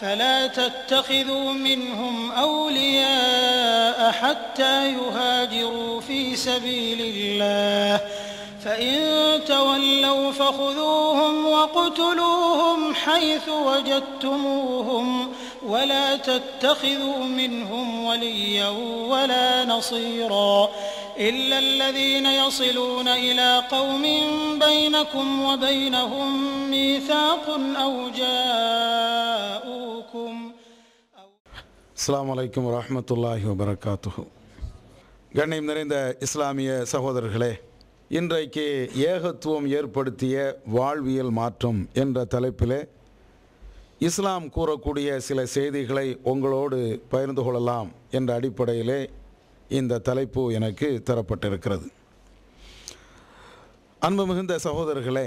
فلا تتخذوا منهم أولياء حتى يهاجروا في سبيل الله فإن تولوا فخذوهم وقتلوهم حيث وجدتموهم ولا تتخذوا منهم وليا ولا نصيرا إلا الذين يصلون إلى قوم بينكم وبينهم ميثاق أو جاءوكم السلام عليكم ورحمة الله وبركاته கண்ணியம் நிறைந்த இஸ்லாமிய சகோதரர்களே இன்றைக்கு ஏகத்துவம் ஏற்படுத்திய வாழ்வியல் மாற்றம் என்ற தலைப்பிலே இஸ்லாம் கூறக்கூடிய சில செய்திகளை உங்களோடு பகிர்ந்து கொள்ளலாம் என்ற அடிப்படையிலே இந்த தலைப்பு எனக்கு தரப்பட்டிருக்கிறது அன்பு மிகுந்த சகோதரர்களே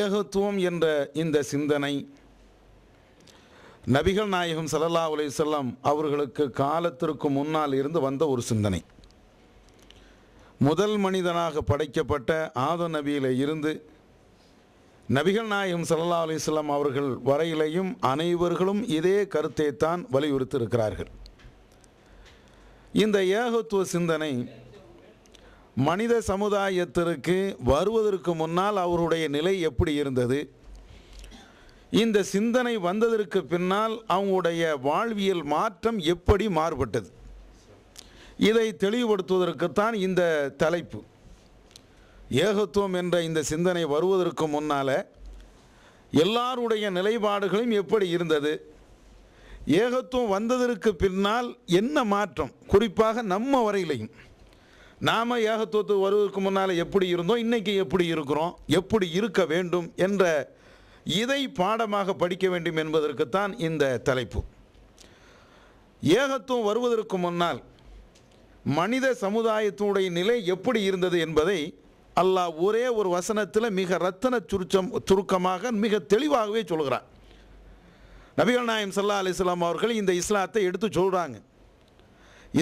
ஏகத்துவம் என்ற இந்த சிந்தனை நபிகள் நாயகம் சல்லல்லா அலி செல்லம் அவர்களுக்கு காலத்திற்கு முன்னால் இருந்து வந்த ஒரு சிந்தனை முதல் மனிதனாக படைக்கப்பட்ட ஆத நபியில் இருந்து நபிகள் நாயகம் சல்லா அலிஸ்லாம் அவர்கள் வரையிலையும் அனைவர்களும் இதே கருத்தை தான் வலியுறுத்தியிருக்கிறார்கள் இந்த ஏகத்துவ சிந்தனை மனித சமுதாயத்திற்கு வருவதற்கு முன்னால் அவருடைய நிலை எப்படி இருந்தது இந்த சிந்தனை வந்ததற்கு பின்னால் அவங்களுடைய வாழ்வியல் மாற்றம் எப்படி மாறுபட்டது இதை தெளிவுபடுத்துவதற்குத்தான் இந்த தலைப்பு ஏகத்துவம் என்ற இந்த சிந்தனை வருவதற்கு முன்னால் எல்லாருடைய நிலைப்பாடுகளும் எப்படி இருந்தது ஏகத்துவம் வந்ததற்கு பின்னால் என்ன மாற்றம் குறிப்பாக நம்ம வரையிலையும் நாம் ஏகத்துவத்துக்கு வருவதற்கு முன்னால் எப்படி இருந்தோம் இன்றைக்கி எப்படி இருக்கிறோம் எப்படி இருக்க வேண்டும் என்ற இதை பாடமாக படிக்க வேண்டும் என்பதற்குத்தான் இந்த தலைப்பு ஏகத்துவம் வருவதற்கு முன்னால் மனித சமுதாயத்தினுடைய நிலை எப்படி இருந்தது என்பதை அல்லாஹ் ஒரே ஒரு வசனத்தில் மிக ரத்தன சுருச்சம் சுருக்கமாக மிக தெளிவாகவே சொல்கிறான் நபிகள் நாயம் சல்லா அலிஸ்லாம் அவர்கள் இந்த இஸ்லாத்தை எடுத்து சொல்கிறாங்க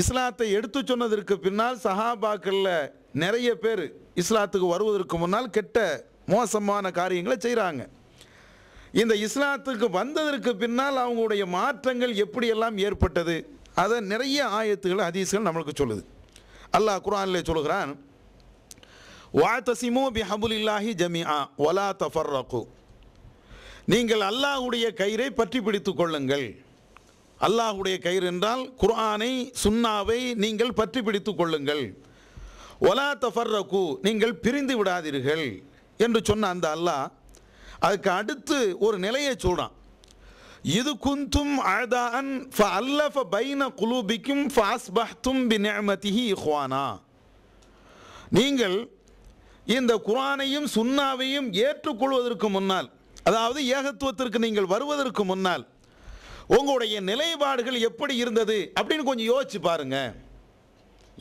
இஸ்லாத்தை எடுத்து சொன்னதற்கு பின்னால் சஹாபாக்களில் நிறைய பேர் இஸ்லாத்துக்கு வருவதற்கு முன்னால் கெட்ட மோசமான காரியங்களை செய்கிறாங்க இந்த இஸ்லாத்துக்கு வந்ததற்கு பின்னால் அவங்களுடைய மாற்றங்கள் எப்படியெல்லாம் ஏற்பட்டது அதை நிறைய ஆயத்துகள் ஹதீஸ்கள் நம்மளுக்கு சொல்லுது அல்லாஹ் குரானில் சொல்கிறான் தசிமோ பி ஹபுல் இல்லாஹி ஜமி ஆ ஒலா தஃபர் ரகு நீங்கள் அல்லாஹுடைய கயிறை பற்றி பிடித்து கொள்ளுங்கள் அல்லாஹுடைய கயிறு என்றால் குர்ஆனை சுன்னாவை நீங்கள் பற்றி பிடித்து கொள்ளுங்கள் ஒலா தஃபர்ரகு நீங்கள் பிரிந்து விடாதீர்கள் என்று சொன்ன அந்த அல்லாஹ் அதுக்கு அடுத்து ஒரு நிலையை சொல்கிறான் இது குந்தும் அழதான் ஃப அல்லஃப பைன குலூபிக்கும் ஃபாஸ்பஹ்தும் பினமதிஹி இஹ்வானா நீங்கள் இந்த குரானையும் சுன்னாவையும் ஏற்றுக்கொள்வதற்கு முன்னால் அதாவது ஏகத்துவத்திற்கு நீங்கள் வருவதற்கு முன்னால் உங்களுடைய நிலைப்பாடுகள் எப்படி இருந்தது அப்படின்னு கொஞ்சம் யோசிச்சு பாருங்க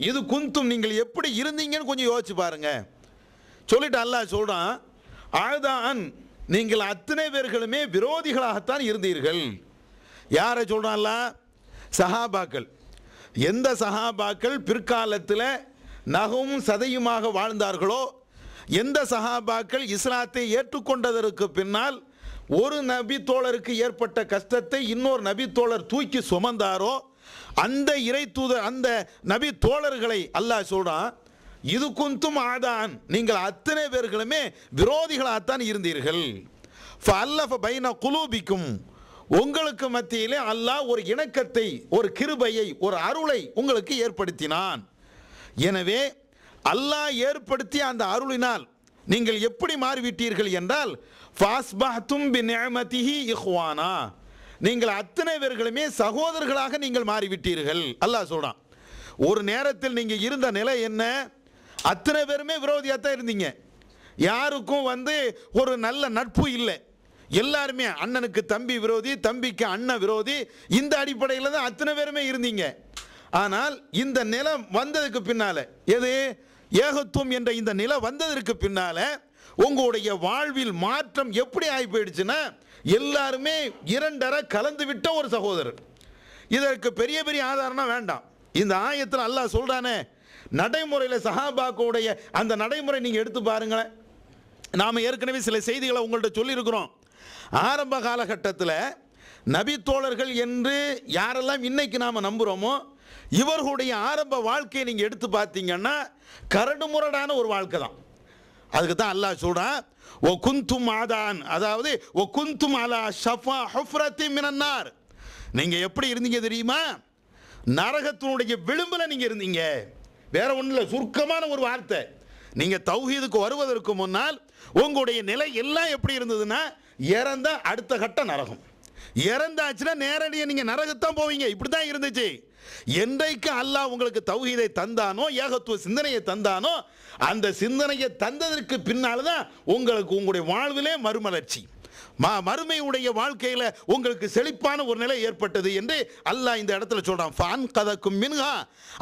இது குந்தும் நீங்கள் எப்படி இருந்தீங்கன்னு கொஞ்சம் யோசிச்சு பாருங்க சொல்லிட்டு அல்லாஹ் சொல்கிறான் ஆழ்தான் நீங்கள் அத்தனை பேர்களுமே விரோதிகளாகத்தான் இருந்தீர்கள் யாரை சொல்கிறான்ல சஹாபாக்கள் எந்த சஹாபாக்கள் பிற்காலத்தில் நகவும் சதையுமாக வாழ்ந்தார்களோ எந்த சஹாபாக்கள் இஸ்லாத்தை ஏற்றுக்கொண்டதற்கு பின்னால் ஒரு நபி தோழருக்கு ஏற்பட்ட கஷ்டத்தை இன்னொரு நபி தோழர் தூக்கி சுமந்தாரோ அந்த இறை தூதர் அந்த நபி தோழர்களை அல்லாஹ் சொல்றான் இது குந்தும் ஆதான் நீங்கள் அத்தனை பேர்களுமே விரோதிகளாகத்தான் இருந்தீர்கள் பைன குலூபிக்கும் உங்களுக்கு மத்தியிலே அல்லாஹ் ஒரு இணக்கத்தை ஒரு கிருபையை ஒரு அருளை உங்களுக்கு ஏற்படுத்தினான் எனவே அல்லாஹ் ஏற்படுத்திய அந்த அருளினால் நீங்கள் எப்படி மாறிவிட்டீர்கள் என்றால் ஃபாஸ்பஹ்தும் பி இஹ்வானா நீங்கள் அத்தனை பேர்களுமே சகோதரர்களாக நீங்கள் மாறிவிட்டீர்கள் அல்லாஹ் சொல்கிறான் ஒரு நேரத்தில் நீங்கள் இருந்த நிலை என்ன அத்தனை பேருமே விரோதியாக தான் இருந்தீங்க யாருக்கும் வந்து ஒரு நல்ல நட்பு இல்லை எல்லாருமே அண்ணனுக்கு தம்பி விரோதி தம்பிக்கு அண்ணன் விரோதி இந்த அடிப்படையில் தான் அத்தனை பேருமே இருந்தீங்க ஆனால் இந்த நிலம் வந்ததுக்கு பின்னால் எது ஏகத்துவம் என்ற இந்த நிலை வந்ததற்கு பின்னால் உங்களுடைய வாழ்வில் மாற்றம் எப்படி ஆகி போயிடுச்சுன்னா எல்லாருமே இரண்டரை கலந்து விட்ட ஒரு சகோதரர் இதற்கு பெரிய பெரிய ஆதாரம்னா வேண்டாம் இந்த ஆயத்தில் அல்லாஹ் சொல்கிறானே நடைமுறையில் சஹாபாக்குடைய அந்த நடைமுறை நீங்கள் எடுத்து பாருங்களேன் நாம் ஏற்கனவே சில செய்திகளை உங்கள்கிட்ட சொல்லியிருக்கிறோம் ஆரம்ப காலகட்டத்தில் நபி தோழர்கள் என்று யாரெல்லாம் இன்னைக்கு நாம் நம்புகிறோமோ இவர்களுடைய ஆரம்ப வாழ்க்கையை நீங்கள் எடுத்து பார்த்தீங்கன்னா கரடுமுரடான ஒரு வாழ்க்கை தான் அதுக்கு தான் அல்லாஹ் சொல்கிறான் ஓ குந்தும் ஆதான் அதாவது ஓ குந்தும் அலா ஷஃபா ஹஃப்ரத்தி மினன்னார் நீங்கள் எப்படி இருந்தீங்க தெரியுமா நரகத்தினுடைய விளிம்பில் நீங்கள் இருந்தீங்க வேற ஒன்றும் இல்லை சுருக்கமான ஒரு வார்த்தை நீங்கள் தௌஹீதுக்கு வருவதற்கு முன்னால் உங்களுடைய நிலை எல்லாம் எப்படி இருந்ததுன்னா இறந்தால் அடுத்த கட்ட நரகம் இறந்தாச்சுன்னா நேரடியாக நீங்கள் நரகத்தான் போவீங்க இப்படி தான் இருந்துச்சு என்றைக்கு அல்லாஹ் உங்களுக்கு தௌஹீதை தந்தானோ ஏகத்துவ சிந்தனையை தந்தானோ அந்த சிந்தனையை தந்ததற்கு பின்னால் தான் உங்களுக்கு உங்களுடைய வாழ்விலே மறுமலர்ச்சி மா மறுமையுடைய வாழ்க்கையில் உங்களுக்கு செழிப்பான ஒரு நிலை ஏற்பட்டது என்று அல்லாஹ் இந்த இடத்துல சொல்கிறான் ஃபான் கதக்கும் மின்ஹா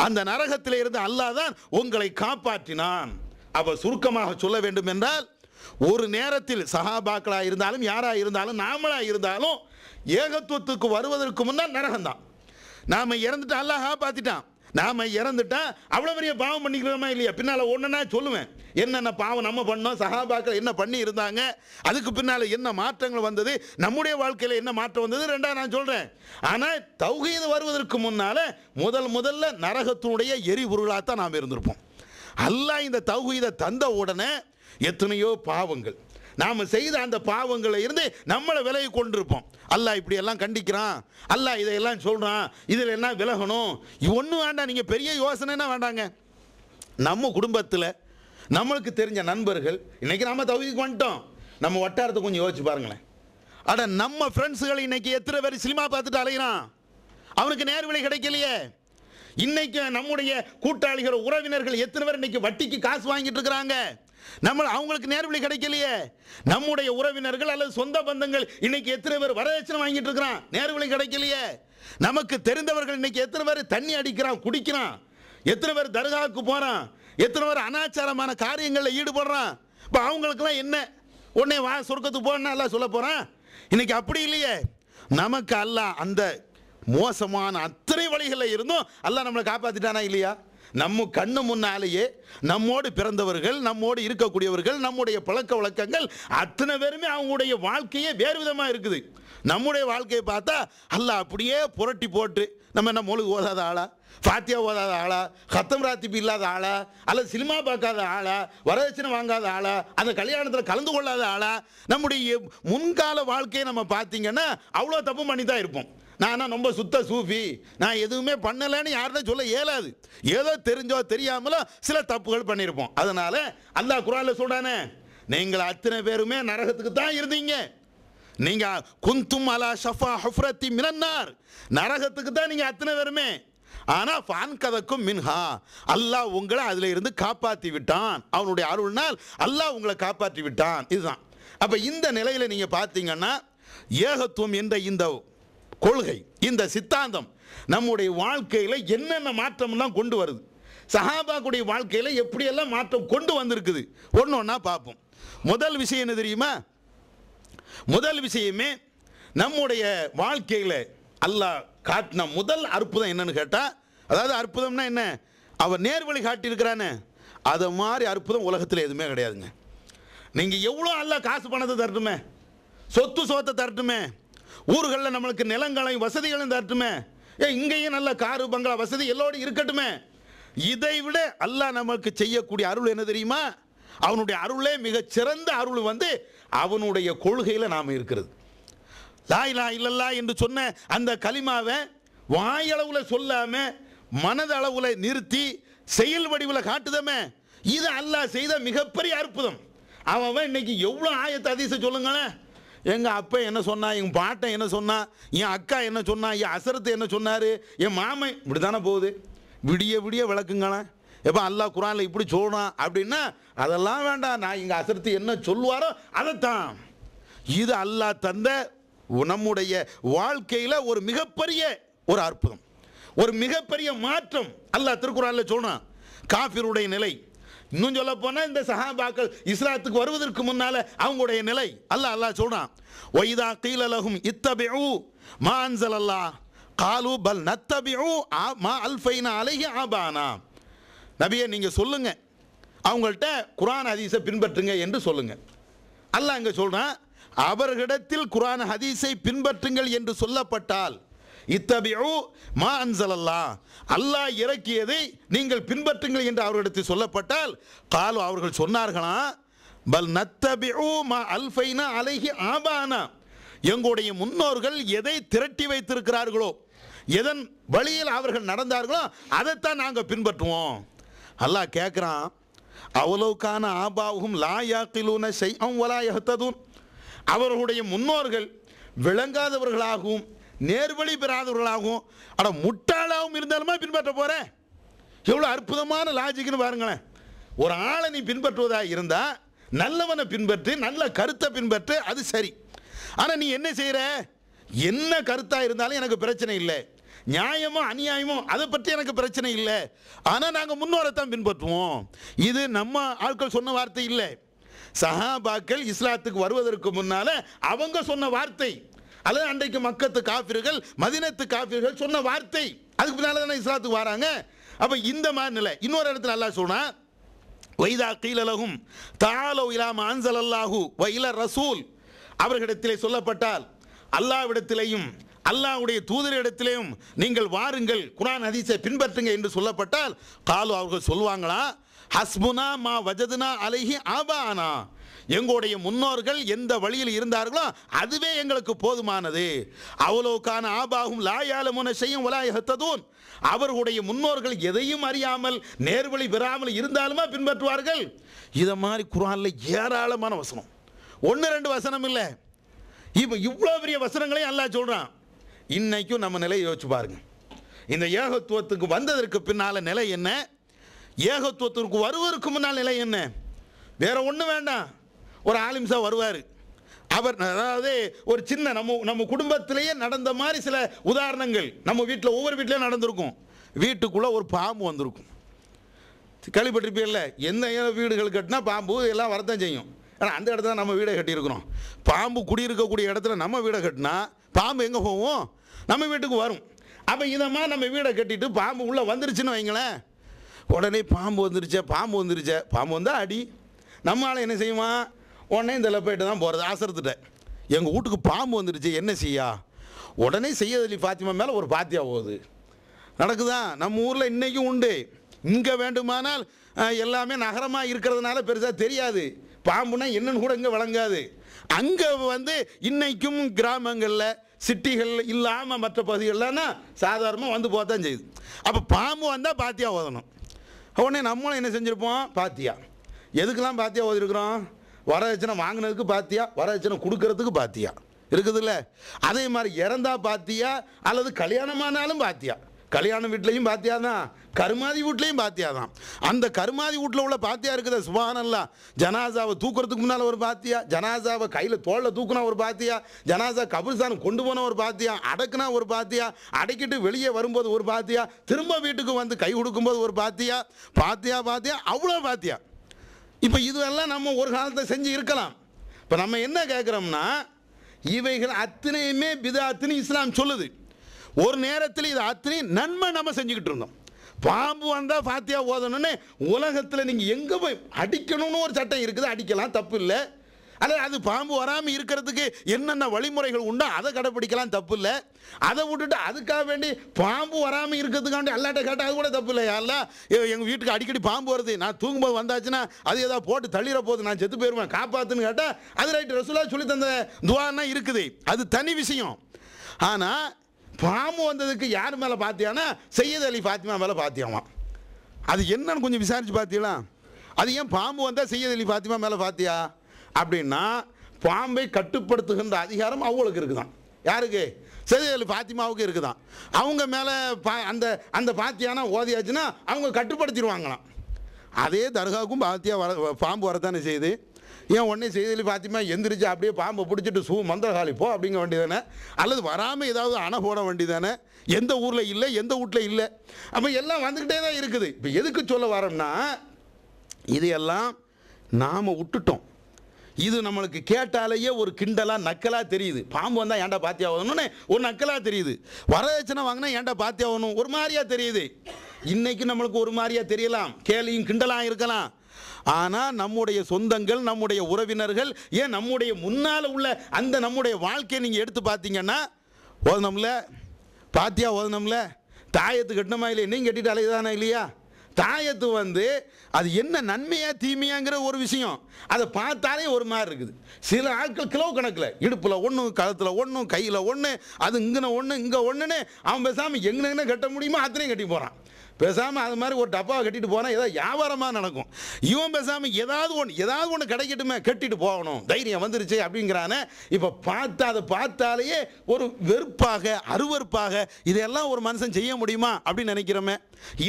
அந்த நரகத்தில் இருந்து அல்லாஹ் தான் உங்களை காப்பாற்றினான் அவர் சுருக்கமாக சொல்ல வேண்டும் என்றால் ஒரு நேரத்தில் சஹாபாக்களாக இருந்தாலும் யாராக இருந்தாலும் நாமளாக இருந்தாலும் ஏகத்துவத்துக்கு வருவதற்கு முன்னால் நரகம்தான் நாம இறந்துட்டா அல்லாஹ் பாத்திட்டான் நாம இறந்துட்டா அவ்வளோ பெரிய பாவம் பண்ணிக்கிறோமா இல்லையா பின்னால் ஒன்றுனா சொல்லுவேன் என்னென்ன பாவம் நம்ம பண்ணோம் சஹாபாக்கள் என்ன பண்ணி இருந்தாங்க அதுக்கு பின்னால் என்ன மாற்றங்கள் வந்தது நம்முடைய வாழ்க்கையில் என்ன மாற்றம் வந்தது ரெண்டா நான் சொல்கிறேன் ஆனால் தௌகீது வருவதற்கு முன்னால் முதல் முதல்ல நரகத்தினுடைய எரிபொருளாக தான் நாம் இருந்திருப்போம் அல்லாஹ் இந்த தௌகீதை தந்த உடனே எத்தனையோ பாவங்கள் நாம் செய்த அந்த பாவங்களை இருந்து நம்மளை விலகி கொண்டிருப்போம் அல்லா இப்படியெல்லாம் கண்டிக்கிறான் அல்லா இதையெல்லாம் சொல்கிறான் இதில் என்ன விலகணும் ஒன்றும் வேண்டாம் நீங்கள் பெரிய யோசனைன்னா வேண்டாங்க நம்ம குடும்பத்தில் நம்மளுக்கு தெரிஞ்ச நண்பர்கள் இன்றைக்கி நாம் தவிக்கு வந்துட்டோம் நம்ம வட்டாரத்தை கொஞ்சம் யோசிச்சு பாருங்களேன் அட நம்ம ஃப்ரெண்ட்ஸுகள் இன்றைக்கி எத்தனை பேர் சினிமா பார்த்துட்டு அலைகிறான் அவனுக்கு நேர்வழி கிடைக்கலையே இன்னைக்கு நம்முடைய கூட்டாளிகள் உறவினர்கள் எத்தனை பேர் இன்னைக்கு வட்டிக்கு காசு வாங்கிட்டு இருக்கிறாங்க நம்ம அவங்களுக்கு நேர்வழி கிடைக்கலையே நம்முடைய உறவினர்கள் அல்லது சொந்த பந்தங்கள் இன்னைக்கு எத்தனை பேர் வரதட்சணை வாங்கிட்டு இருக்கிறான் நேர்வழி கிடைக்கலையே நமக்கு தெரிந்தவர்கள் இன்னைக்கு எத்தனை பேர் தண்ணி அடிக்கிறான் குடிக்கிறான் எத்தனை பேர் தர்காவுக்கு போகிறான் எத்தனை பேர் அனாச்சாரமான காரியங்களில் ஈடுபடுறான் இப்போ அவங்களுக்குலாம் என்ன உடனே வா சொர்க்கத்துக்கு போனா எல்லாம் சொல்ல போகிறான் இன்னைக்கு அப்படி இல்லையே நமக்கு அல்ல அந்த மோசமான அத்தனை வழிகளில் இருந்தும் அல்ல நம்மளை காப்பாற்றிட்டானா இல்லையா நம்ம கண்ணு முன்னாலேயே நம்மோடு பிறந்தவர்கள் நம்மோடு இருக்கக்கூடியவர்கள் நம்முடைய பழக்க வழக்கங்கள் அத்தனை பேருமே அவங்களுடைய வாழ்க்கையே வேறு விதமாக இருக்குது நம்முடைய வாழ்க்கையை பார்த்தா அல்ல அப்படியே புரட்டி போட்டு நம்ம என்ன மொழுகு ஓதாத ஆளா ஃபாத்தியா ஓதாத ஆளா ஹத்தம் ராத்திப்பு இல்லாத ஆளா அல்லது சினிமா பார்க்காத ஆளா வரதட்சணை வாங்காத ஆளா அந்த கல்யாணத்தில் கலந்து கொள்ளாத ஆளா நம்முடைய முன்கால வாழ்க்கையை நம்ம பார்த்தீங்கன்னா அவ்வளோ தப்பு பண்ணி தான் இருப்போம் நான் ரொம்ப சுத்த சூஃபி நான் எதுவுமே பண்ணலைன்னு யாருன்னு சொல்ல இயலாது ஏதோ தெரிஞ்சோ தெரியாமலோ சில தப்புகள் பண்ணியிருப்போம் அதனால் அல்லாஹ் குரானில் சொல்கிறானே நீங்கள் அத்தனை பேருமே நரகத்துக்கு தான் இருந்தீங்க நீங்கள் குந்தும் அலா ஷஃபா ஹஃப்ரத்தி மினன்னார் நரகத்துக்கு தான் நீங்கள் அத்தனை பேருமே ஆனால் ஃபான் கதக்கும் மின்ஹா அல்லாஹ் உங்களை அதுல இருந்து காப்பாற்றி விட்டான் அவனுடைய அருள்னால் அல்லாஹ் உங்களை காப்பாற்றி விட்டான் இதுதான் அப்போ இந்த நிலையில் நீங்கள் பார்த்தீங்கன்னா ஏகத்துவம் என்ற இந்த கொள்கை இந்த சித்தாந்தம் நம்முடைய வாழ்க்கையில் என்னென்ன மாற்றம்லாம் கொண்டு வருது சஹாபாக்குடைய வாழ்க்கையில் எப்படியெல்லாம் மாற்றம் கொண்டு வந்திருக்குது ஒன்று ஒன்றா பார்ப்போம் முதல் விஷயம் என்ன தெரியுமா முதல் விஷயமே நம்முடைய வாழ்க்கையில் அல்லாஹ் காட்டின முதல் அற்புதம் என்னன்னு கேட்டால் அதாவது அற்புதம்னா என்ன அவர் நேர்வழி காட்டியிருக்கிறானே அதை மாதிரி அற்புதம் உலகத்தில் எதுவுமே கிடையாதுங்க நீங்கள் எவ்வளோ அல்ல காசு பணத்தை தரட்டுமே சொத்து சோத்தை தரட்டுமே ஊர்களில் நம்மளுக்கு நிலங்களை வசதிகளும் தரட்டுமே ஏ இங்கேயும் நல்ல காரு பங்களா வசதி எல்லோடு இருக்கட்டுமே இதை விட அல்லாஹ் நமக்கு செய்யக்கூடிய அருள் என்ன தெரியுமா அவனுடைய அருளே மிகச் சிறந்த அருள் வந்து அவனுடைய கொள்கையில் நாம் இருக்கிறது லா இல்லல்லா என்று சொன்ன அந்த களிமாவை வாயளவில் சொல்லாமல் மனதளவில் நிறுத்தி செயல் வடிவில் காட்டுதமே இது அல்லாஹ் செய்த மிகப்பெரிய அற்புதம் அவன் இன்னைக்கு எவ்வளோ ஆயத்தை அதிசம் சொல்லுங்களேன் எங்கள் அப்பா என்ன சொன்னா எங்கள் பாட்டன் என்ன சொன்னா என் அக்கா என்ன சொன்னா என் அசரத்து என்ன சொன்னார் என் மாமை இப்படி தானே போகுது விடிய விடிய விளக்குங்களேன் எப்போ அல்லா குரானில் இப்படி சொல்கிறான் அப்படின்னா அதெல்லாம் வேண்டாம் நான் எங்கள் அசரத்து என்ன சொல்லுவாரோ அதைத்தான் இது அல்லாஹ் தந்த நம்முடைய வாழ்க்கையில் ஒரு மிகப்பெரிய ஒரு அற்புதம் ஒரு மிகப்பெரிய மாற்றம் அல்லாஹ் திருக்குறானில் சொன்னான் காஃபிருடைய நிலை இன்னும் சொல்ல போனால் இந்த சஹாபாக்கள் இஸ்லாத்துக்கு வருவதற்கு முன்னால் அவங்களுடைய நிலை அல்ல அல்லா சொல்கிறான் ஒய்தா கீழலகும் இத்தபிஉ மான்சல் அல்லா காலு பல் ஆ மா அல்ஃபைனா அலைஹி ஆபானா நபியை நீங்கள் சொல்லுங்கள் அவங்கள்ட்ட குரான் ஹதீஸை பின்பற்றுங்க என்று சொல்லுங்கள் அல்ல அங்கே சொல்கிறான் அவர்களிடத்தில் குரான் ஹதீஸை பின்பற்றுங்கள் என்று சொல்லப்பட்டால் இத்தபிஉ மா அன்சலல்லா அல்லாஹ் இறக்கியதை நீங்கள் பின்பற்றுங்கள் என்று அவர்களிடத்தில் சொல்லப்பட்டால் காலு அவர்கள் சொன்னார்களா பல் நத்தபிஉ மா அல்ஃபைனா அலைஹி ஆபானா எங்களுடைய முன்னோர்கள் எதை திரட்டி வைத்திருக்கிறார்களோ எதன் வழியில் அவர்கள் நடந்தார்களோ அதைத்தான் நாங்கள் பின்பற்றுவோம் அல்லாஹ் கேட்குறான் அவ்வளவுக்கான ஆபாவும் லாயாக்கிலூன செய்யும் வலாயத்ததும் அவர்களுடைய முன்னோர்கள் விளங்காதவர்களாகவும் நேர்வழி பெறாதவர்களாகவும் ஆனால் முட்டாளாகவும் இருந்தாலுமா பின்பற்ற போகிறேன் எவ்வளோ அற்புதமான லாஜிக்னு பாருங்களேன் ஒரு ஆளை நீ பின்பற்றுவதாக இருந்தால் நல்லவனை பின்பற்று நல்ல கருத்தை பின்பற்று அது சரி ஆனால் நீ என்ன செய்கிற என்ன கருத்தாக இருந்தாலும் எனக்கு பிரச்சனை இல்லை நியாயமோ அநியாயமோ அதை பற்றி எனக்கு பிரச்சனை இல்லை ஆனால் நாங்கள் முன்னோரைத்தான் பின்பற்றுவோம் இது நம்ம ஆட்கள் சொன்ன வார்த்தை இல்லை சஹாபாக்கள் இஸ்லாத்துக்கு வருவதற்கு முன்னால் அவங்க சொன்ன வார்த்தை அல்லது அன்றைக்கு மக்கத்து காஃபிர்கள் மதினத்து காஃபிர்கள் சொன்ன வார்த்தை அதுக்கு பின்னால் தானே இஸ்லாத்துக்கு வராங்க அப்போ இந்த மாதிரி நிலை இன்னொரு இடத்துல நல்லா சொன்னால் வைதா கீழலகும் தாலோ இலாம ஆன்சல் அல்லாஹு வைல ரசூல் அவர்களிடத்திலே சொல்லப்பட்டால் அல்லாவிடத்திலேயும் அல்லாவுடைய இடத்திலையும் நீங்கள் வாருங்கள் குரான் அதிசை பின்பற்றுங்க என்று சொல்லப்பட்டால் காலு அவர்கள் சொல்லுவாங்களா ஹஸ்புனா மா வஜதுனா அலைஹி ஆபானா எங்களுடைய முன்னோர்கள் எந்த வழியில் இருந்தார்களோ அதுவே எங்களுக்கு போதுமானது அவ்வளவுக்கான ஆபாகும் லாயால முன செய்யும் உலாயகத்ததும் அவர்களுடைய முன்னோர்கள் எதையும் அறியாமல் நேர்வழி பெறாமல் இருந்தாலுமா பின்பற்றுவார்கள் இதை மாதிரி குரானில் ஏராளமான வசனம் ஒன்று ரெண்டு வசனம் இல்லை இப்போ இவ்வளோ பெரிய வசனங்களையும் அல்லா சொல்கிறான் இன்றைக்கும் நம்ம நிலையை யோசிச்சு பாருங்கள் இந்த ஏகத்துவத்துக்கு வந்ததற்கு பின்னால் நிலை என்ன ஏகத்துவத்திற்கு வருவதற்கு முன்னால் நிலை என்ன வேற ஒன்றும் வேண்டாம் ஒரு ஆலிம்சா வருவார் அவர் அதாவது ஒரு சின்ன நம்ம நம்ம குடும்பத்திலேயே நடந்த மாதிரி சில உதாரணங்கள் நம்ம வீட்டில் ஒவ்வொரு வீட்டிலையும் நடந்திருக்கும் வீட்டுக்குள்ளே ஒரு பாம்பு வந்திருக்கும் கேள்விப்பட்டிருப்பீர்ல எந்த வீடுகள் கட்டினா பாம்பு எல்லாம் வரத்தான் செய்யும் ஆனால் அந்த இடத்துல நம்ம வீடை கட்டியிருக்கிறோம் பாம்பு குடியிருக்கக்கூடிய இடத்துல நம்ம வீடை கட்டினா பாம்பு எங்கே போவோம் நம்ம வீட்டுக்கு வரும் அப்போ இதமாக நம்ம வீடை கட்டிட்டு பாம்பு உள்ளே வந்துருச்சுன்னு வைங்களேன் உடனே பாம்பு வந்துருச்சே பாம்பு வந்துருச்சே பாம்பு வந்தால் அடி நம்மளால் என்ன செய்வான் உடனே இந்த போயிட்டு தான் போகிறது அசரத்துட்டேன் எங்கள் வீட்டுக்கு பாம்பு வந்துடுச்சு என்ன செய்யா உடனே செய்யது ஃபாத்திமா மேலே ஒரு பாத்தியா போகுது நடக்குதான் நம்ம ஊரில் இன்றைக்கும் உண்டு இங்கே வேண்டுமானால் எல்லாமே நகரமாக இருக்கிறதுனால பெருசாக தெரியாது பாம்புனா என்னன்னு கூட இங்கே வழங்காது அங்கே வந்து இன்றைக்கும் கிராமங்களில் சிட்டிகள் இல்லாமல் மற்ற பகுதிகளில்னா சாதாரணமாக வந்து போக தான் செய்யுது அப்போ பாம்பு வந்தால் பாத்தியா ஓதணும் உடனே நம்மளும் என்ன செஞ்சுருப்போம் பாத்தியா எதுக்கெல்லாம் பாத்தியா ஓதிருக்கிறோம் வரதட்சணை வாங்கினதுக்கு பாத்தியா வரதட்சணை கொடுக்கறதுக்கு பாத்தியா இருக்குதுல்ல அதே மாதிரி இறந்தா பாத்தியா அல்லது கல்யாணமானாலும் பாத்தியா கல்யாண வீட்லையும் பாத்தியாதான் தான் கருமாதி வீட்லையும் பாத்தியாதான் தான் அந்த கருமாதி வீட்டில் உள்ள பாத்தியா இருக்குத சுபானல்லாம் ஜனாசாவை தூக்குறதுக்கு முன்னால் ஒரு பாத்தியா ஜனாசாவை கையில் தோளில் தூக்குனா ஒரு பாத்தியா ஜனாசா கபிர்ஸ்தானம் கொண்டு போன ஒரு பாத்தியா அடக்குனா ஒரு பாத்தியா அடக்கிட்டு வெளியே வரும்போது ஒரு பாத்தியா திரும்ப வீட்டுக்கு வந்து கை கொடுக்கும்போது ஒரு பாத்தியா பாத்தியா பாத்தியா அவ்வளோ பாத்தியா இப்போ இதுவெல்லாம் நம்ம ஒரு காலத்தை செஞ்சு இருக்கலாம் இப்போ நம்ம என்ன கேட்குறோம்னா இவைகள் அத்தனையுமே பிதாத்துன்னு இஸ்லாம் சொல்லுது ஒரு நேரத்தில் இது அத்தனையும் நன்மை நம்ம செஞ்சுக்கிட்டு இருந்தோம் பாம்பு வந்தால் ஃபாத்தியா ஓதணும்னு உலகத்தில் நீங்கள் எங்கே போய் அடிக்கணும்னு ஒரு சட்டம் இருக்குது அடிக்கலாம் தப்பு இல்லை அல்லது அது பாம்பு வராமல் இருக்கிறதுக்கு என்னென்ன வழிமுறைகள் உண்டோ அதை கடைப்பிடிக்கலாம் தப்பு இல்லை அதை விட்டுட்டு அதுக்காக வேண்டி பாம்பு வராமல் இருக்கிறதுக்காண்டி அல்லாட்ட கேட்டால் அது கூட தப்பு இல்லை யாரில் எங்கள் வீட்டுக்கு அடிக்கடி பாம்பு வருது நான் தூங்கும்போது வந்தாச்சுன்னா அது ஏதாவது போட்டு தள்ளிட போகுது நான் செத்து போயிடுவேன் காப்பாத்துன்னு கேட்டால் அது ரைட்டு ரசூலாக சொல்லி தந்த துவான்னா இருக்குது அது தனி விஷயம் ஆனால் பாம்பு வந்ததுக்கு யார் மேலே பார்த்தியானா செய்யது அலி ஃபாத்திமா மேலே பார்த்தியாவான் அது என்னன்னு கொஞ்சம் விசாரித்து பார்த்தீங்களா அது ஏன் பாம்பு வந்தால் செய்யது அலி ஃபாத்திமா மேலே பார்த்தியா அப்படின்னா பாம்பை கட்டுப்படுத்துகின்ற அதிகாரம் அவங்களுக்கு இருக்குதான் யாருக்கு சரி பாத்திமாவுக்கு இருக்குதான் அவங்க மேலே பா அந்த அந்த பாத்தியானா ஓதியாச்சுன்னா அவங்க கட்டுப்படுத்திடுவாங்களாம் அதே தர்காவுக்கும் பாத்தியா வர பாம்பு வரதானே செய்யுது ஏன் உடனே செய்தியில் பாத்திமா எந்திரிச்சு அப்படியே பாம்பை பிடிச்சிட்டு சூ மந்திரகாலி போ அப்படிங்க வேண்டியதானே அல்லது வராமல் ஏதாவது அணை போட வேண்டியதானே எந்த ஊரில் இல்லை எந்த வீட்டில் இல்லை அப்போ எல்லாம் வந்துக்கிட்டே தான் இருக்குது இப்போ எதுக்கு சொல்ல வரோம்னா இதையெல்லாம் நாம் விட்டுட்டோம் இது நம்மளுக்கு கேட்டாலேயே ஒரு கிண்டலாக நக்கலாக தெரியுது பாம்பு வந்தால் ஏன்டா பாத்தி ஆகணும்னு ஒரு நக்கலாக தெரியுது வரதட்சணை வாங்கினா ஏன்டா பாத்தி ஆகணும் ஒரு மாதிரியா தெரியுது இன்னைக்கு நம்மளுக்கு ஒரு மாதிரியா தெரியலாம் கேலியும் கிண்டலாக இருக்கலாம் ஆனால் நம்முடைய சொந்தங்கள் நம்முடைய உறவினர்கள் ஏன் நம்முடைய முன்னால் உள்ள அந்த நம்முடைய வாழ்க்கையை நீங்கள் எடுத்து பார்த்தீங்கன்னா ஓதனம்ல பாத்தியா ஓதனம்ல தாயத்து கட்டணமா இல்லையா நீங்கள் கட்டிட்டு அலையுதானா இல்லையா தாயத்து வந்து அது என்ன நன்மையா தீமையாங்கிற ஒரு விஷயம் அதை பார்த்தாலே ஒரு மாதிரி இருக்குது சில ஆட்கள் கிலோ கணக்கில் இடுப்பில் ஒன்று கழுத்தில் ஒன்று கையில் ஒன்று அது இங்கே ஒன்று இங்கே ஒன்றுன்னு அவன் பேசாமல் எங்கன்னு கட்ட முடியுமோ அத்தனையும் கட்டி போகிறான் பேசாமல் அது மாதிரி ஒரு டப்பாவை கட்டிட்டு போனால் ஏதாவது வியாபாரமாக நடக்கும் இவன் பேசாமல் ஏதாவது ஒன்று ஏதாவது ஒன்று கிடைக்கட்டுமே கட்டிட்டு போகணும் தைரியம் வந்துருச்சு அப்படிங்கிறான இப்போ பார்த்தா அதை பார்த்தாலேயே ஒரு வெறுப்பாக அருவறுப்பாக இதெல்லாம் ஒரு மனுஷன் செய்ய முடியுமா அப்படின்னு நினைக்கிறோமே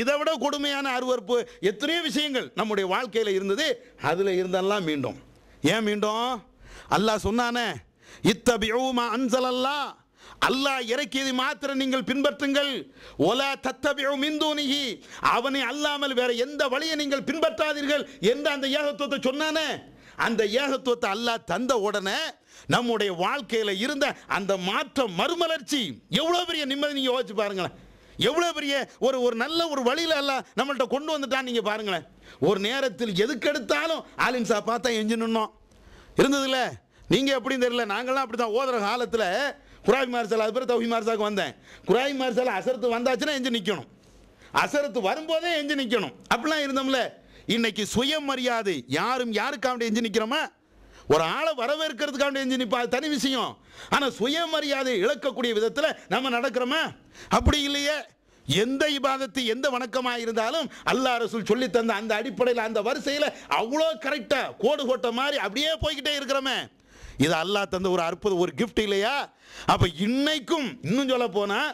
இதை விட கொடுமையான அருவறுப்பு எத்தனையோ விஷயங்கள் நம்முடைய வாழ்க்கையில் இருந்தது அதில் இருந்தெல்லாம் மீண்டும் ஏன் மீண்டும் அல்லாஹ் சொன்னானே இத்தபியூமா அன்சலல்லா அல்லாஹ் இறக்கியது மாத்திரம் நீங்கள் பின்பற்றுங்கள் ஒலா தத்தபியோ மிந்தோனிகி அவனை அல்லாமல் வேற எந்த வழியை நீங்கள் பின்பற்றாதீர்கள் எந்த அந்த ஏகத்துவத்தை சொன்னானே அந்த ஏகத்துவத்தை அல்லாஹ் தந்த உடனே நம்முடைய வாழ்க்கையில் இருந்த அந்த மாற்றம் மறுமலர்ச்சி எவ்வளோ பெரிய நிம்மதி நீங்கள் யோசிச்சு பாருங்களேன் எவ்வளோ பெரிய ஒரு ஒரு நல்ல ஒரு வழியில் எல்லாம் நம்மள்கிட்ட கொண்டு வந்துட்டான் நீங்கள் பாருங்களேன் ஒரு நேரத்தில் எதுக்கெடுத்தாலும் சா பார்த்தா எஞ்சினுன்னோம் இருந்ததில்ல நீங்கள் எப்படின்னு தெரியல நாங்களாம் அப்படி தான் ஓதுற காலத்தில் குராய் மார்சல் அது பிறகு தௌஹி மார்சாவுக்கு வந்தேன் குராய் மார்சல் அசரத்து வந்தாச்சுன்னா எஞ்சி நிற்கணும் அசரத்து வரும்போதே எஞ்சி நிற்கணும் அப்படிலாம் இருந்தோம்ல இன்னைக்கு சுயமரியாதை யாரும் யாருக்காண்டி எஞ்சி நிற்கிறோமா ஒரு ஆளை வரவேற்கிறதுக்காண்டி எஞ்சி நிற்பா தனி விஷயம் ஆனால் சுயமரியாதை இழக்கக்கூடிய விதத்தில் நம்ம நடக்கிறோமா அப்படி இல்லையே எந்த இபாதத்து எந்த வணக்கமாக இருந்தாலும் அல்லா அரசு சொல்லி தந்த அந்த அடிப்படையில் அந்த வரிசையில் அவ்வளோ கரெக்டாக கோடு கோட்ட மாதிரி அப்படியே போய்கிட்டே இருக்கிறோமே இது அல்லாஹ் தந்த ஒரு அற்புத ஒரு கிஃப்ட் இல்லையா அப்போ இன்னைக்கும் இன்னும் சொல்ல போனால்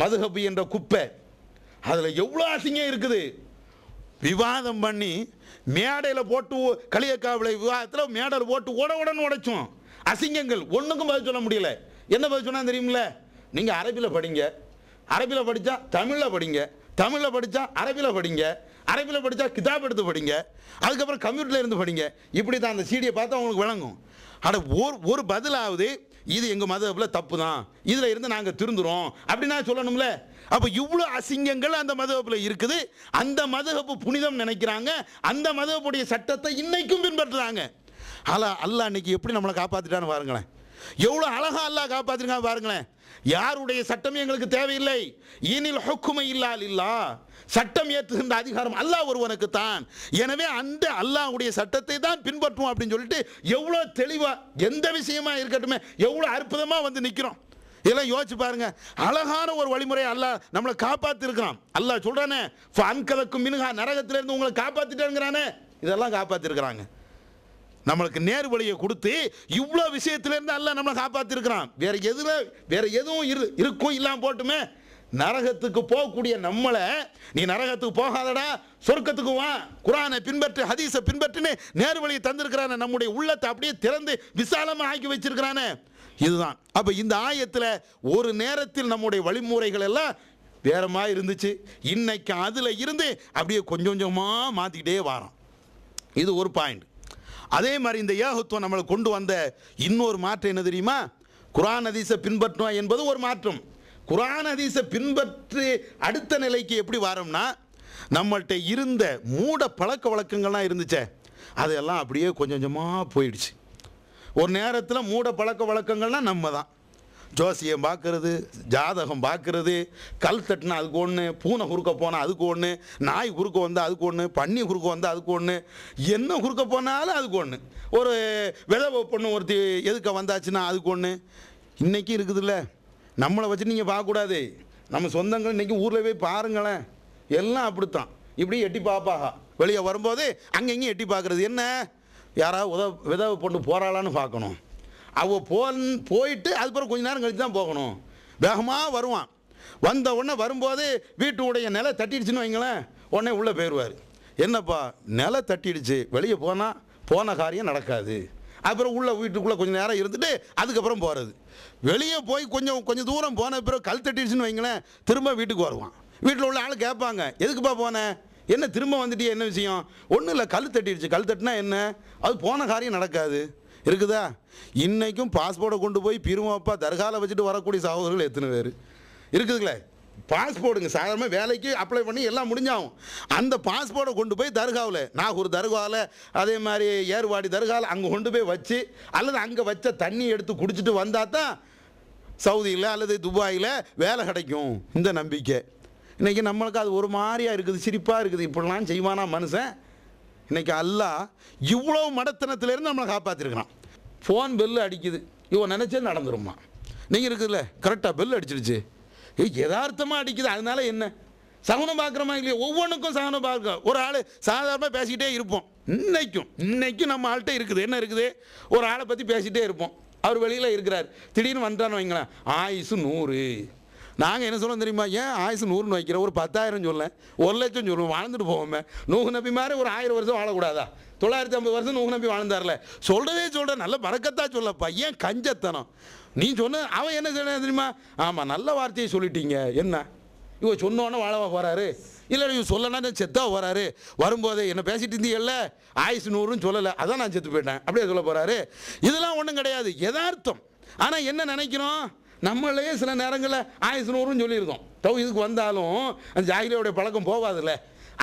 மதுஹபு என்ற குப்பை அதில் எவ்வளோ அசிங்கம் இருக்குது விவாதம் பண்ணி மேடையில் போட்டு களியக்காவிலை விவாதத்தில் மேடையில் போட்டு உட உடனே உடைச்சோம் அசிங்கங்கள் ஒன்றுக்கும் பதில் சொல்ல முடியல என்ன பதில் சொன்னால் தெரியுமில்ல நீங்கள் அரபியில் படிங்க அரபியில் படித்தா தமிழில் படிங்க தமிழில் படித்தா அரபியில் படிங்க அரபியில் படித்தா கிதாப் எடுத்து படிங்க அதுக்கப்புறம் கம்ப்யூட்டரில் இருந்து படிங்க இப்படி தான் அந்த சீடியை பார்த்தா உங்களுக்கு விளங்கும் ஆனால் ஒரு ஒரு பதிலாவது இது எங்கள் மதப்பில் தப்பு தான் இதில் இருந்து நாங்கள் திருந்துறோம் அப்படின்னா சொல்லணும்ல அப்போ இவ்வளோ அசிங்கங்கள் அந்த மதகப்பில் இருக்குது அந்த மதகப்பு புனிதம் நினைக்கிறாங்க அந்த மதகப்புடைய சட்டத்தை இன்னைக்கும் பின்பற்றுறாங்க ஆனால் அல்ல அன்னைக்கு எப்படி நம்மளை காப்பாற்றிட்டான்னு பாருங்களேன் எவ்வளோ அழகா அல்லா காப்பாற்றிருக்கான் பாருங்களேன் யாருடைய சட்டம் எங்களுக்கு தேவையில்லை இனில் ஹொக்குமை இல்லால் இல்லா சட்டம் ஏற்றுகின்ற அதிகாரம் அல்லாஹ் ஒருவனுக்கு தான் எனவே அந்த அல்லாஹ்வுடைய சட்டத்தை தான் பின்பற்றுவோம் அப்படின்னு சொல்லிட்டு எவ்வளோ தெளிவாக எந்த விஷயமா இருக்கட்டும் எவ்வளோ அற்புதமாக வந்து நிற்கிறோம் இதெல்லாம் யோசிச்சு பாருங்க அழகான ஒரு வழிமுறை அல்லாஹ் நம்மளை காப்பாற்றிருக்கிறான் அல்லாஹ் சொல்கிறானே அன்கதக்கும் மினுகா நரகத்திலேருந்து உங்களை காப்பாற்றிட்டேங்கிறானே இதெல்லாம் காப்பாற்றிருக்கிறாங்க நம்மளுக்கு நேர் வழியை கொடுத்து இவ்வளோ விஷயத்துலேருந்து அல்ல நம்மளை காப்பாற்றிருக்கிறான் வேற எதில் வேற எதுவும் இரு இருக்கும் இல்லாமல் போட்டுமே நரகத்துக்கு போகக்கூடிய நம்மளை நீ நரகத்துக்கு போகாதடா சொர்க்கத்துக்கு வா குரானை பின்பற்று ஹதீஸை பின்பற்றுன்னு நேர் வழியை தந்திருக்கிறானே நம்முடைய உள்ளத்தை அப்படியே திறந்து விசாலமாக ஆக்கி வச்சிருக்கிறானே இதுதான் அப்போ இந்த ஆயத்தில் ஒரு நேரத்தில் நம்முடைய வழிமுறைகள் எல்லாம் வேற மாதிரி இருந்துச்சு இன்னைக்கு அதில் இருந்து அப்படியே கொஞ்சம் கொஞ்சமாக மாற்றிக்கிட்டே வரோம் இது ஒரு பாயிண்ட் அதே மாதிரி இந்த ஏகத்துவம் நம்மளை கொண்டு வந்த இன்னொரு மாற்றம் என்ன தெரியுமா குரான் அதிசை பின்பற்றோம் என்பது ஒரு மாற்றம் குரான் அதிசை பின்பற்றி அடுத்த நிலைக்கு எப்படி வரோம்னா நம்மள்கிட்ட இருந்த மூட பழக்க வழக்கங்கள்லாம் இருந்துச்சே அதெல்லாம் அப்படியே கொஞ்சம் கொஞ்சமாக போயிடுச்சு ஒரு நேரத்தில் மூட பழக்க வழக்கங்கள்லாம் நம்ம தான் ஜோசியம் பார்க்குறது ஜாதகம் பார்க்குறது கல் தட்டினா அதுக்கு ஒன்று பூனை குறுக்க போனால் அதுக்கு ஒன்று நாய் குறுக்க வந்தால் அதுக்கு ஒன்று பன்னி குறுக்க வந்தால் அதுக்கு ஒன்று என்ன குறுக்க போனாலும் அதுக்கு ஒன்று ஒரு விதவை பொண்ணு ஒருத்தி எதுக்க வந்தாச்சுன்னா அதுக்கு ஒன்று இன்றைக்கி இருக்குதுல்ல நம்மளை வச்சு நீங்கள் பார்க்கக்கூடாது நம்ம சொந்தங்கள் இன்றைக்கி ஊரில் போய் பாருங்களேன் எல்லாம் அப்படித்தான் இப்படி எட்டி பார்ப்பாக வெளியே வரும்போது அங்கங்கேயும் எட்டி பார்க்குறது என்ன யாராவது உதவ விதவை பொண்ணு போகிறாளான்னு பார்க்கணும் அவள் போன் போயிட்டு அதுக்கப்புறம் கொஞ்ச நேரம் கழித்து தான் போகணும் வேகமாக வருவான் வந்த உடனே வரும்போது வீட்டு உடைய நிலை தட்டிடுச்சுன்னு வைங்களேன் உடனே உள்ளே போயிடுவார் என்னப்பா நில தட்டிடுச்சு வெளியே போனால் போன காரியம் நடக்காது அப்புறம் உள்ள வீட்டுக்குள்ளே கொஞ்சம் நேரம் இருந்துட்டு அதுக்கப்புறம் போகிறது வெளியே போய் கொஞ்சம் கொஞ்சம் தூரம் போன பிறகு கல் தட்டிடுச்சுன்னு வைங்களேன் திரும்ப வீட்டுக்கு வருவான் வீட்டில் உள்ள ஆள் கேட்பாங்க எதுக்குப்பா போனேன் என்ன திரும்ப வந்துட்டியே என்ன விஷயம் ஒன்றும் இல்லை கல் தட்டிடுச்சு கல் தட்டினா என்ன அது போன காரியம் நடக்காது இருக்குதா இன்றைக்கும் பாஸ்போர்ட்டை கொண்டு போய் பிரிமப்பா தர்காவில் வச்சுட்டு வரக்கூடிய சகோதரர்கள் எத்தனை பேர் இருக்குதுங்களே பாஸ்போர்ட்டுங்க சாதாரணமாக வேலைக்கு அப்ளை பண்ணி எல்லாம் முடிஞ்சாகும் அந்த பாஸ்போர்ட்டை கொண்டு போய் தர்காவில் நாகூர் தர்காவில் அதே மாதிரி ஏர்வாடி தர்காவில் அங்கே கொண்டு போய் வச்சு அல்லது அங்கே வச்ச தண்ணி எடுத்து குடிச்சிட்டு வந்தால் தான் சவுதியில் அல்லது துபாயில் வேலை கிடைக்கும் இந்த நம்பிக்கை இன்றைக்கி நம்மளுக்கு அது ஒரு மாதிரியாக இருக்குது சிரிப்பாக இருக்குது இப்படிலாம் செய்வானா மனுஷன் இன்றைக்கி அல்லா இவ்வளோ மடத்தனத்திலேருந்து நம்மளை காப்பாற்றிருக்கிறான் ஃபோன் பெல் அடிக்குது இவன் நினச்சே நடந்துருமா நீங்கள் இருக்குதுல்ல கரெக்டாக பெல் அடிச்சிருச்சு யதார்த்தமாக அடிக்குது அதனால என்ன சகனம் பார்க்குறோமா இல்லையா ஒவ்வொன்றுக்கும் சகனம் பார்க்க ஒரு ஆள் சாதாரணமாக பேசிக்கிட்டே இருப்போம் இன்னைக்கும் இன்னைக்கும் நம்ம ஆள்கிட்ட இருக்குது என்ன இருக்குது ஒரு ஆளை பற்றி பேசிகிட்டே இருப்போம் அவர் வெளியில் இருக்கிறார் திடீர்னு வந்துட்டான்னு வைங்களேன் ஆயுசு நூறு நாங்கள் என்ன சொல்ல தெரியுமா ஏன் ஆயுசு நூறுன்னு வைக்கிற ஒரு பத்தாயிரம் சொல்லேன் ஒரு லட்சம் சொல்லுவோம் வாழ்ந்துட்டு போவோமே நூறு நம்பி மாதிரி ஒரு ஆயிரம் வருஷம் வாழக்கூடாதா தொள்ளாயிரத்தி ஐம்பது வருஷம் நூறு நம்பி வாழ்ந்தார்ல சொல்கிறதே சொல்கிற நல்ல பறக்கத்தா சொல்லப்பா ஏன் கஞ்சத்தனம் நீ சொன்ன அவன் என்ன சொல்ல தெரியுமா ஆமாம் நல்ல வார்த்தையை சொல்லிட்டீங்க என்ன இவன் சொன்னோன்னே வாழவா போகிறாரு இல்லை இவன் சொல்லனா செத்தா போகிறாரு வரும்போதே என்ன பேசிட்டு இருந்தீங்கல்ல ஆயுசு நூறுன்னு சொல்லலை அதான் நான் செத்து போயிட்டேன் அப்படியே சொல்ல போகிறாரு இதெல்லாம் ஒன்றும் கிடையாது யதார்த்தம் ஆனால் என்ன நினைக்கிறோம் நம்மளையே சில நேரங்களில் ஆயிரத்தி நூறுன்னு சொல்லியிருக்கோம் இதுக்கு வந்தாலும் அந்த ஜாகிரியோடைய பழக்கம் போகாதுல்ல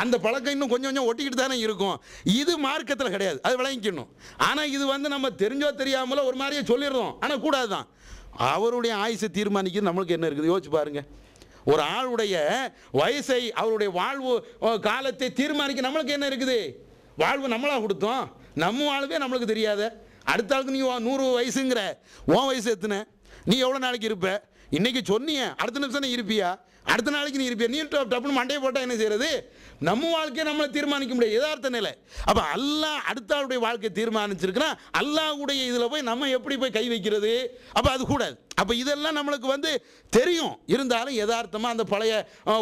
அந்த பழக்கம் இன்னும் கொஞ்சம் கொஞ்சம் ஒட்டிக்கிட்டு தானே இருக்கும் இது மார்க்கத்தில் கிடையாது அது விளங்கிக்கணும் ஆனால் இது வந்து நம்ம தெரிஞ்சோ தெரியாமலோ ஒரு மாதிரியே சொல்லிடுறோம் ஆனால் கூடாது தான் அவருடைய ஆயுசை தீர்மானிக்கிறது நம்மளுக்கு என்ன இருக்குது யோசிச்சு பாருங்கள் ஒரு ஆளுடைய வயசை அவருடைய வாழ்வு காலத்தை தீர்மானிக்க நம்மளுக்கு என்ன இருக்குது வாழ்வு நம்மளாக கொடுத்தோம் நம்ம வாழ்வே நம்மளுக்கு தெரியாத அடுத்த ஆளுக்கு நீ நூறு வயசுங்கிற உன் வயசு எத்தனை நீ எவ்வளோ நாளைக்கு இருப்ப இன்றைக்கி சொன்னியே அடுத்த நிமிஷம் நீ இருப்பியா அடுத்த நாளைக்கு நீ இருப்பியா நீ டப்புன்னு மண்டையை போட்டால் என்ன செய்கிறது நம்ம வாழ்க்கையை நம்மளை தீர்மானிக்க முடியாது எதார்த்த நிலை அப்போ அல்லாஹ் அடுத்தாளுடைய வாழ்க்கையை தீர்மானிச்சிருக்குன்னா அல்லாவுடைய இதில் போய் நம்ம எப்படி போய் கை வைக்கிறது அப்போ அது கூடாது அப்போ இதெல்லாம் நம்மளுக்கு வந்து தெரியும் இருந்தாலும் எதார்த்தமாக அந்த பழைய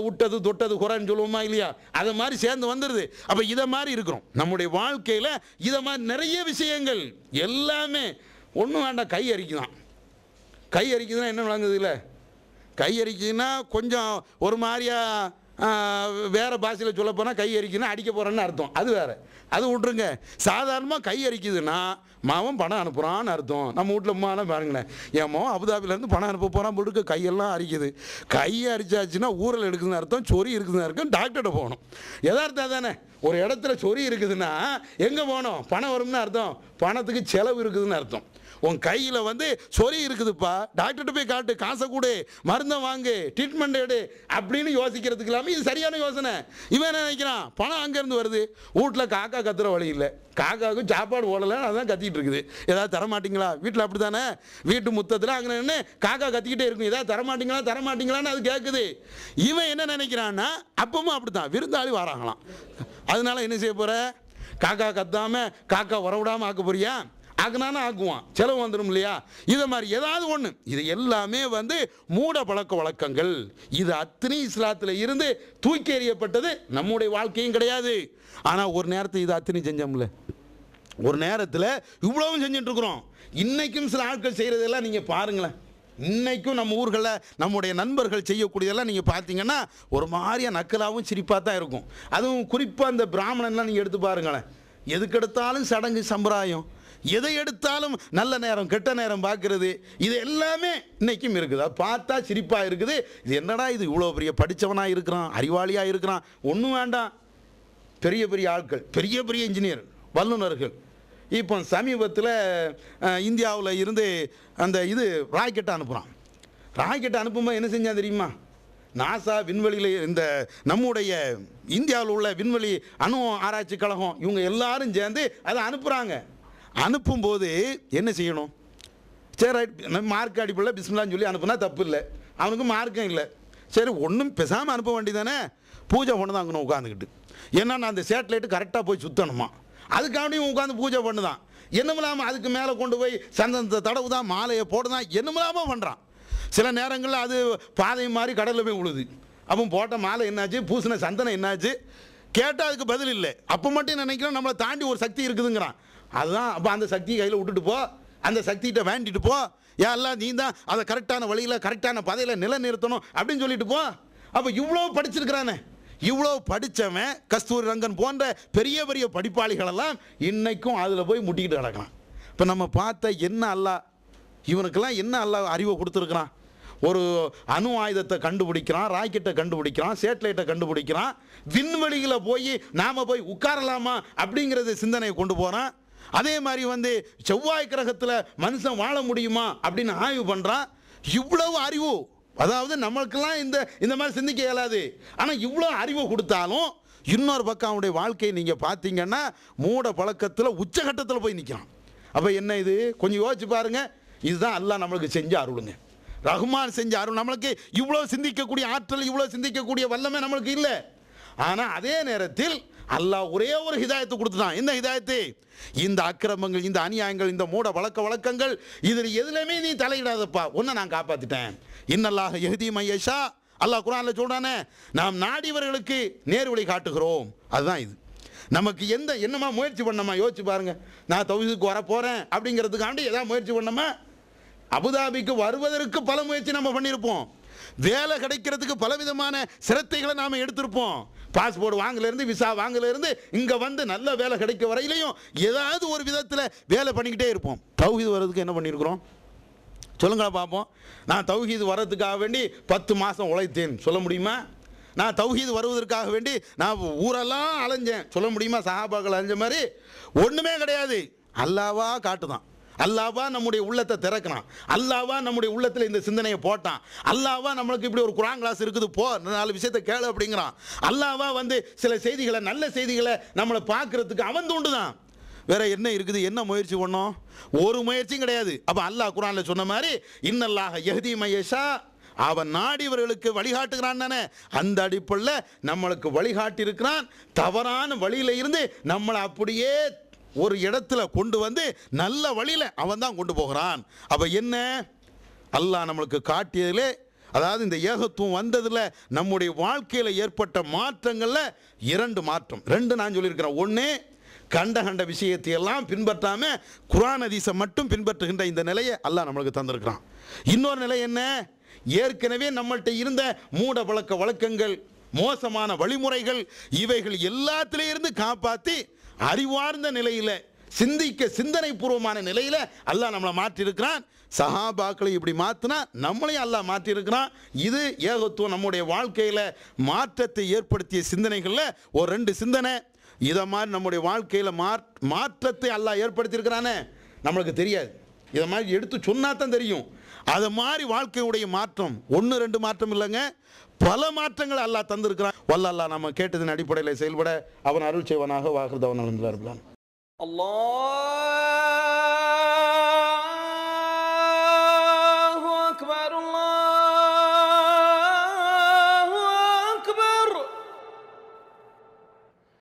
விட்டது தொட்டது குறைன்னு சொல்லுவோமா இல்லையா அது மாதிரி சேர்ந்து வந்துடுது அப்போ இதை மாதிரி இருக்கிறோம் நம்முடைய வாழ்க்கையில் இதை மாதிரி நிறைய விஷயங்கள் எல்லாமே ஒன்றும் வேண்டாம் கை அரிக்குதான் கை அரிக்குதுன்னா என்ன விளங்குது கை அரிக்குதுன்னா கொஞ்சம் ஒரு மாதிரியா வேறு பாஷையில் போனால் கை அரிக்குன்னா அடிக்க போகிறேன்னு அர்த்தம் அது வேறு அது விட்ருங்க சாதாரணமாக கை அரிக்குதுன்னா மாவன் பணம் அனுப்புகிறான்னு அர்த்தம் நம்ம வீட்டில் உமாலாம் பாருங்களேன் என் மாவன் அபுதாபிலேருந்து பணம் அனுப்ப போகிறான் போட்டு கையெல்லாம் அரிக்குது கை அரிச்சாச்சுன்னா ஊரில் எடுக்குதுன்னு அர்த்தம் சொறி இருக்குதுன்னு அர்த்தம் டாக்டர்கிட்ட போகணும் எதார்த்தம் தானே ஒரு இடத்துல சொறி இருக்குதுன்னா எங்கே போகணும் பணம் வரும்னு அர்த்தம் பணத்துக்கு செலவு இருக்குதுன்னு அர்த்தம் உன் கையில் வந்து சொறி இருக்குதுப்பா டாக்டர்கிட்ட போய் காட்டு காசை கொடு மருந்தை வாங்கு ட்ரீட்மெண்ட் எடு அப்படின்னு யோசிக்கிறதுக்கு இல்லாமல் இது சரியான யோசனை இவன் என்ன நினைக்கிறான் பணம் அங்கேருந்து வருது வீட்டில் காக்கா கத்துற வழி இல்லை காக்காவுக்கும் சாப்பாடு ஓடலை அதான் கத்திக்கிட்டு இருக்குது ஏதாவது தரமாட்டிங்களா வீட்டில் அப்படி தானே வீட்டு முத்தத்தில் அங்கே என்ன காக்கா கத்திக்கிட்டே இருக்கும் ஏதாவது தரமாட்டிங்களா தரமாட்டிங்களான்னு அது கேட்குது இவன் என்ன நினைக்கிறான்னா அப்பவும் அப்படி தான் விருந்தாளி வராங்களாம் அதனால என்ன செய்ய போகிற காக்கா கத்தாமல் காக்கா உறவிடாமல் ஆக்க போறியா ஆகுனானா ஆக்குவான் செலவு வந்துடும் இல்லையா இதை மாதிரி ஏதாவது ஒன்று இது எல்லாமே வந்து மூட பழக்க வழக்கங்கள் இது அத்தனை இஸ்லாத்தில் இருந்து தூக்கி எறியப்பட்டது நம்முடைய வாழ்க்கையும் கிடையாது ஆனால் ஒரு நேரத்தில் இது அத்தனை செஞ்சோம்ல ஒரு நேரத்தில் இவ்வளவும் செஞ்சுட்டுருக்குறோம் இன்றைக்கும் சில ஆட்கள் செய்கிறதெல்லாம் நீங்கள் பாருங்களேன் இன்றைக்கும் நம்ம ஊர்களில் நம்முடைய நண்பர்கள் செய்யக்கூடியதெல்லாம் நீங்கள் பார்த்தீங்கன்னா ஒரு மாதிரியாக நக்கலாகவும் சிரிப்பாக தான் இருக்கும் அதுவும் குறிப்பாக அந்த பிராமணன்லாம் நீங்கள் எடுத்து பாருங்களேன் எதுக்கெடுத்தாலும் சடங்கு சம்பிரதாயம் எதை எடுத்தாலும் நல்ல நேரம் கெட்ட நேரம் பார்க்கறது இது எல்லாமே இன்னைக்கும் இருக்குது பார்த்தா சிரிப்பாக இருக்குது இது என்னடா இது இவ்வளோ பெரிய படித்தவனாக இருக்கிறான் அறிவாளியாக இருக்கிறான் ஒன்றும் வேண்டாம் பெரிய பெரிய ஆட்கள் பெரிய பெரிய இன்ஜினியர் வல்லுநர்கள் இப்போ சமீபத்தில் இந்தியாவில் இருந்து அந்த இது ராக்கெட்டை அனுப்புகிறான் ராக்கெட்டை அனுப்பும்போது என்ன செஞ்சால் தெரியுமா நாசா விண்வெளியில் இந்த நம்முடைய இந்தியாவில் உள்ள விண்வெளி அணு ஆராய்ச்சி கழகம் இவங்க எல்லாரும் சேர்ந்து அதை அனுப்புகிறாங்க அனுப்பும் போது என்ன செய்யணும் சரி ரைட் மார்க் அடிப்பில் பிஸ்மிலான்னு சொல்லி அனுப்புனா தப்பு இல்லை அவனுக்கு மார்க்கும் இல்லை சரி ஒன்றும் பெசாமல் அனுப்ப வேண்டியதானே பூஜை ஒன்று தான் அங்கே உட்காந்துக்கிட்டு ஏன்னா நான் அந்த சேட்டலைட்டு கரெக்டாக போய் சுற்றணுமா அதுக்காண்டியும் உட்காந்து பூஜை பண்ணுதான் என்னமில்லாமல் அதுக்கு மேலே கொண்டு போய் சந்தனத்தை தடவு தான் மாலையை போடுதான் என்னமில்லாமல் பண்ணுறான் சில நேரங்களில் அது பாதை மாதிரி கடலில் போய் உழுது அப்போ போட்ட மாலை என்னாச்சு பூசின சந்தனம் என்னாச்சு கேட்டால் அதுக்கு பதில் இல்லை அப்போ மட்டும் நினைக்கிறோம் நம்மளை தாண்டி ஒரு சக்தி இருக்குதுங்கிறான் அதுதான் அப்போ அந்த சக்தியை கையில் விட்டுட்டு போ அந்த சக்திகிட்ட வேண்டிட்டு போ எல்லாம் நீ தான் அதை கரெக்டான வழியில் கரெக்டான பதையில் நிலைநிறுத்தணும் அப்படின்னு சொல்லிட்டு போ அப்போ இவ்வளோ படிச்சிருக்கிறானே இவ்வளோ படித்தவன் கஸ்தூரி ரங்கன் போன்ற பெரிய பெரிய படிப்பாளிகளெல்லாம் இன்றைக்கும் அதில் போய் முட்டிக்கிட்டு கிடக்கிறான் இப்போ நம்ம பார்த்த என்ன அல்லா இவனுக்கெல்லாம் என்ன அல்லா அறிவை கொடுத்துருக்குறான் ஒரு அணு ஆயுதத்தை கண்டுபிடிக்கிறான் ராக்கெட்டை கண்டுபிடிக்கிறான் சேட்டலைட்டை கண்டுபிடிக்கிறான் விண்வெளியில் போய் நாம் போய் உட்காரலாமா அப்படிங்கிறது சிந்தனையை கொண்டு போகிறான் அதே மாதிரி வந்து செவ்வாய் கிரகத்தில் மனுஷன் வாழ முடியுமா அப்படின்னு ஆய்வு பண்ணுறான் இவ்வளவு அறிவு அதாவது நம்மளுக்கெல்லாம் இந்த இந்த மாதிரி சிந்திக்க இயலாது ஆனால் இவ்வளோ அறிவை கொடுத்தாலும் இன்னொரு பக்கம் அவனுடைய வாழ்க்கையை நீங்கள் பார்த்தீங்கன்னா மூட பழக்கத்தில் உச்சகட்டத்தில் போய் நிற்கிறான் அப்போ என்ன இது கொஞ்சம் யோசிச்சு பாருங்கள் இதுதான் எல்லாம் நம்மளுக்கு செஞ்சு அருளுங்க ரகுமான் செஞ்ச அருள் நம்மளுக்கு இவ்வளோ சிந்திக்கக்கூடிய ஆற்றல் இவ்வளோ சிந்திக்கக்கூடிய வல்லமே நம்மளுக்கு இல்லை ஆனால் அதே நேரத்தில் அல்லாஹ் ஒரே ஒரு ஹிதாயத்தை கொடுத்துதான் என்ன ஹிதாயத்து இந்த அக்கிரமங்கள் இந்த அநியாயங்கள் இந்த மூட வழக்க வழக்கங்கள் இதில் எதுலையுமே நீ தலையிடாதப்பா ஒன்றை நான் காப்பாற்றிட்டேன் இன்னல்லாக எகுதி மையேஷா அல்லாஹ் குரானில் சொல்கிறானே நாம் நாடிவர்களுக்கு நேர்வழி காட்டுகிறோம் அதுதான் இது நமக்கு எந்த என்னமா முயற்சி பண்ணமா யோசிச்சு பாருங்க நான் தொகுதிக்கு வர அப்படிங்கிறதுக்காண்டி ஏதாவது முயற்சி பண்ணமா அபுதாபிக்கு வருவதற்கு பல முயற்சி நம்ம பண்ணியிருப்போம் வேலை கிடைக்கிறதுக்கு பலவிதமான சிரத்தைகளை நாம் எடுத்திருப்போம் பாஸ்போர்ட் வாங்கலேருந்து விசா வாங்கலேருந்து இங்கே வந்து நல்ல வேலை கிடைக்க வரையிலையும் ஏதாவது ஒரு விதத்தில் வேலை பண்ணிக்கிட்டே இருப்போம் தௌஹீது வர்றதுக்கு என்ன பண்ணியிருக்கிறோம் சொல்லுங்க பார்ப்போம் நான் தௌஹீது வர்றதுக்காக வேண்டி பத்து மாதம் உழைத்தேன் சொல்ல முடியுமா நான் தௌஹீது வருவதற்காக வேண்டி நான் ஊரெல்லாம் அலைஞ்சேன் சொல்ல முடியுமா சஹாபாக்கள் அலைஞ்ச மாதிரி ஒன்றுமே கிடையாது அல்லாவா காட்டுதான் அல்லாவா நம்முடைய உள்ளத்தை திறக்கிறான் அல்லாவா நம்முடைய உள்ளத்தில் இந்த சிந்தனையை போட்டான் அல்லாவா நம்மளுக்கு இப்படி ஒரு குரான் கிளாஸ் இருக்குது போ நாலு விஷயத்தை கேளு அப்படிங்கிறான் அல்லாவா வந்து சில செய்திகளை நல்ல செய்திகளை நம்மளை பார்க்கறதுக்கு அவன் தான் வேற என்ன இருக்குது என்ன முயற்சி பண்ணோம் ஒரு முயற்சியும் கிடையாது அப்போ அல்லாஹ் குரானில் சொன்ன மாதிரி இன்னல்லாக எகதி மயேஷா அவன் நாடிவர்களுக்கு வழிகாட்டுகிறான் தானே அந்த அடிப்படையில் நம்மளுக்கு வழிகாட்டி இருக்கிறான் தவறான வழியில் இருந்து நம்மளை அப்படியே ஒரு இடத்துல கொண்டு வந்து நல்ல வழியில் அவன் தான் கொண்டு போகிறான் அப்போ என்ன அல்லாஹ் நம்மளுக்கு காட்டியதிலே அதாவது இந்த ஏகத்துவம் வந்ததில் நம்முடைய வாழ்க்கையில் ஏற்பட்ட மாற்றங்களில் இரண்டு மாற்றம் ரெண்டு நான் சொல்லியிருக்கிறேன் ஒன்று கண்ட கண்ட விஷயத்தை எல்லாம் பின்பற்றாமல் குரான் அதிசை மட்டும் பின்பற்றுகின்ற இந்த நிலையை அல்லாஹ் நம்மளுக்கு தந்திருக்கிறான் இன்னொரு நிலை என்ன ஏற்கனவே நம்மள்கிட்ட இருந்த மூட பழக்க வழக்கங்கள் மோசமான வழிமுறைகள் இவைகள் எல்லாத்திலே இருந்து காப்பாற்றி அறிவார்ந்த நிலையில் சிந்திக்க சிந்தனை பூர்வமான நிலையில் அல்லாஹ் நம்மளை மாற்றியிருக்கிறான் சஹாபாக்களை இப்படி மாற்றினா நம்மளையும் அல்லாஹ் மாற்றியிருக்கிறான் இது ஏகத்துவம் நம்முடைய வாழ்க்கையில் மாற்றத்தை ஏற்படுத்திய சிந்தனைகளில் ஒரு ரெண்டு சிந்தனை இதை மாதிரி நம்முடைய வாழ்க்கையில் மாற்றத்தை அல்லாஹ் ஏற்படுத்தியிருக்கிறானே நம்மளுக்கு தெரியாது இதை மாதிரி எடுத்து சொன்னா தான் தெரியும் அது மாதிரி வாழ்க்கையுடைய மாற்றம் ஒன்று ரெண்டு மாற்றம் இல்லைங்க பல மாற்றங்கள் அல்லாஹ் தந்திருக்கிறான் வல்ல அல்லா நம்ம கேட்டதன் அடிப்படையில் செயல்பட அவன் அருள் செய்வனாக வாகிறதவன் அல்லாஹ்